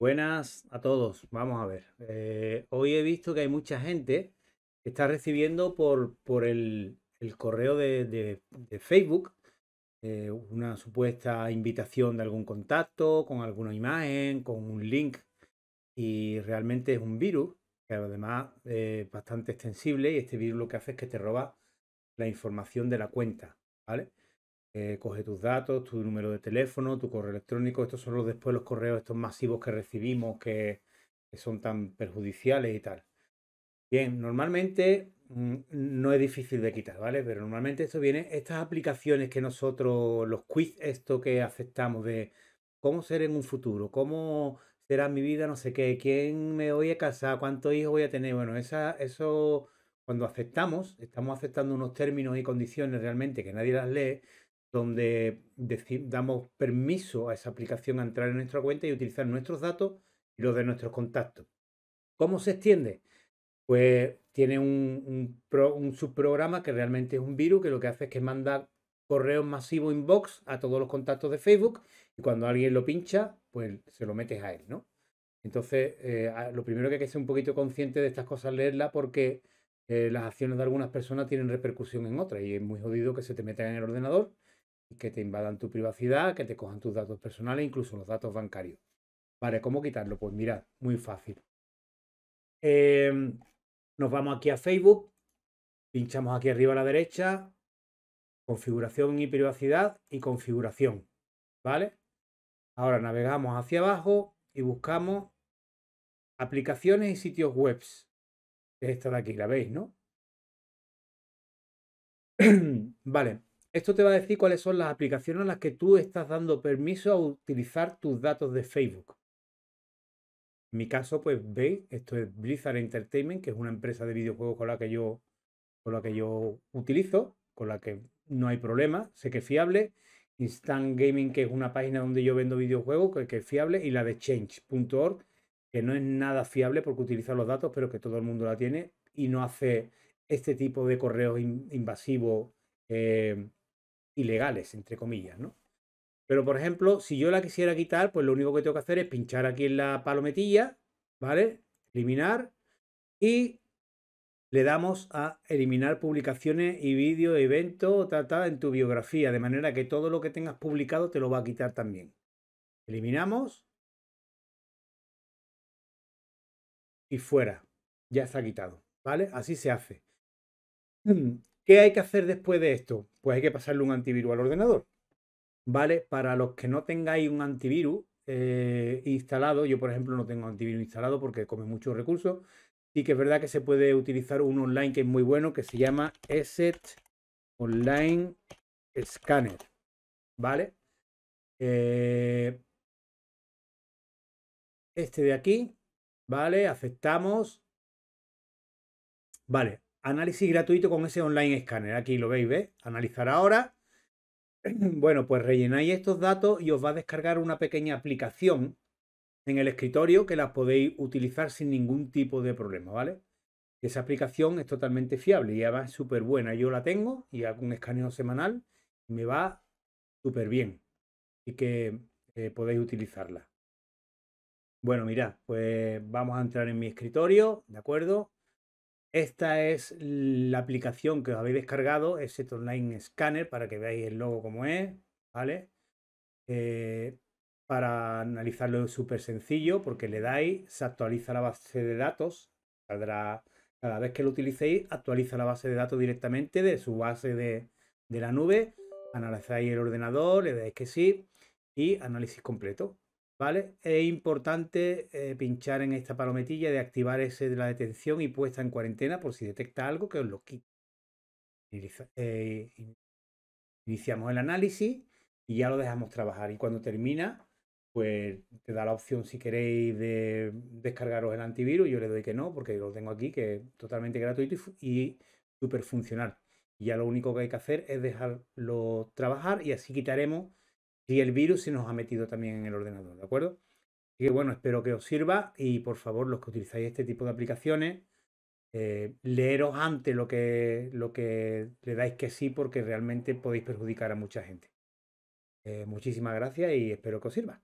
Buenas a todos. Vamos a ver. Eh, hoy he visto que hay mucha gente que está recibiendo por, por el, el correo de, de, Facebook eh, una supuesta invitación de algún contacto, con alguna imagen, con un link. Y realmente es un virus, que además es eh, bastante extensible. Y este virus lo que hace es que te roba la información de la cuenta. ¿Vale? Eh, coge tus datos, tu número de teléfono, tu correo electrónico. Estos son los, después los correos estos masivos que recibimos que, son tan perjudiciales y tal. Bien, normalmente mm, no es difícil de quitar, ¿vale? Pero normalmente esto viene, estas aplicaciones que nosotros, los quiz, esto que aceptamos de cómo ser en un futuro, cómo será mi vida, no sé qué, quién me voy a casar, cuántos hijos voy a tener. Bueno, esa, eso, cuando aceptamos, estamos aceptando unos términos y condiciones realmente que nadie las lee donde damos permiso a esa aplicación a entrar en nuestra cuenta y utilizar nuestros datos y los de nuestros contactos. ¿Cómo se extiende? Pues tiene un, subprograma que realmente es un virus que lo que hace es que manda correos masivos inbox a todos los contactos de Facebook y cuando alguien lo pincha, pues se lo metes a él, ¿no? Entonces, eh, lo primero que hay que ser un poquito consciente de estas cosas, leerla porque eh, las acciones de algunas personas tienen repercusión en otras y es muy jodido que se te metan en el ordenador que te invadan tu privacidad, que te cojan tus datos personales, incluso los datos bancarios. Vale, ¿cómo quitarlo? Pues mirad, muy fácil. Em, nos vamos aquí a Facebook, pinchamos aquí arriba a la derecha, configuración y privacidad y configuración. ¿Vale? Ahora navegamos hacia abajo y buscamos aplicaciones y sitios web. esta de aquí, la veis, ¿no? vale, esto te va a decir cuáles son las aplicaciones a las que tú estás dando permiso a utilizar tus datos de Facebook. En mi caso, pues veis, esto es Blizzard Entertainment, que es una empresa de videojuegos con la que yo, con la que yo utilizo, con la que no hay problema, sé que es fiable. Instant Gaming, que es una página donde yo vendo videojuegos, que, es fiable, y la de Change.org, que no es nada fiable porque utiliza los datos, pero que todo el mundo la tiene y no hace este tipo de correos invasivos. Eh, ilegales, entre comillas, ¿no? Pero, por ejemplo, si yo la quisiera quitar, pues lo único que tengo que hacer es pinchar aquí en la palometilla, ¿vale? Eliminar y le damos a eliminar publicaciones y vídeos, eventos, tratada en tu biografía, de manera que todo lo que tengas publicado te lo va a quitar también. Eliminamos y fuera. Ya está quitado, ¿vale? Así se hace. ¿Qué hay que hacer después de esto? pues hay que pasarle un antivirus al ordenador. ¿Vale? Para los que no tengáis un antivirus eh, instalado, yo por ejemplo no tengo antivirus instalado porque come muchos recursos, y que es verdad que se puede utilizar un online que es muy bueno, que se llama Asset Online Scanner. ¿Vale? Eh, este de aquí, ¿vale? Aceptamos. Vale, análisis gratuito con ese online scanner. Aquí lo veis, ¿ves? Analizar ahora. Bueno, pues rellenáis estos datos y os va a descargar una pequeña aplicación en el escritorio que las podéis utilizar sin ningún tipo de problema, ¿vale? esa aplicación es totalmente fiable y además súper buena. Yo la tengo y hago un escaneo semanal y me va súper bien. Así que eh, podéis utilizarla. Bueno, mirad, pues vamos a entrar en mi escritorio, ¿de acuerdo? Esta es la aplicación que os habéis descargado, ese Online Scanner, para que veáis el logo como es, ¿vale? Eh, para analizarlo es súper sencillo, porque le dais, se actualiza la base de datos, cada vez que lo utilicéis, actualiza la base de datos directamente de su base de, de la nube, analizáis el ordenador, le dais que sí, y análisis completo. ¿Vale? Es importante eh, pinchar en esta palometilla de activar ese de la detención y puesta en cuarentena por si detecta algo que os lo quita. Eh, iniciamos el análisis y ya lo dejamos trabajar. Y cuando termina, pues te da la opción si queréis de descargaros el antivirus. Yo le doy que no, porque lo tengo aquí, que es totalmente gratuito y, súper funcional. ya lo único que hay que hacer es dejarlo trabajar y así quitaremos si el virus se nos ha metido también en el ordenador, ¿de acuerdo? Y bueno, espero que os sirva y por favor, los que utilizáis este tipo de aplicaciones, eh, leeros antes lo que, lo que le dais que sí, porque realmente podéis perjudicar a mucha gente. Eh, muchísimas gracias y espero que os sirva.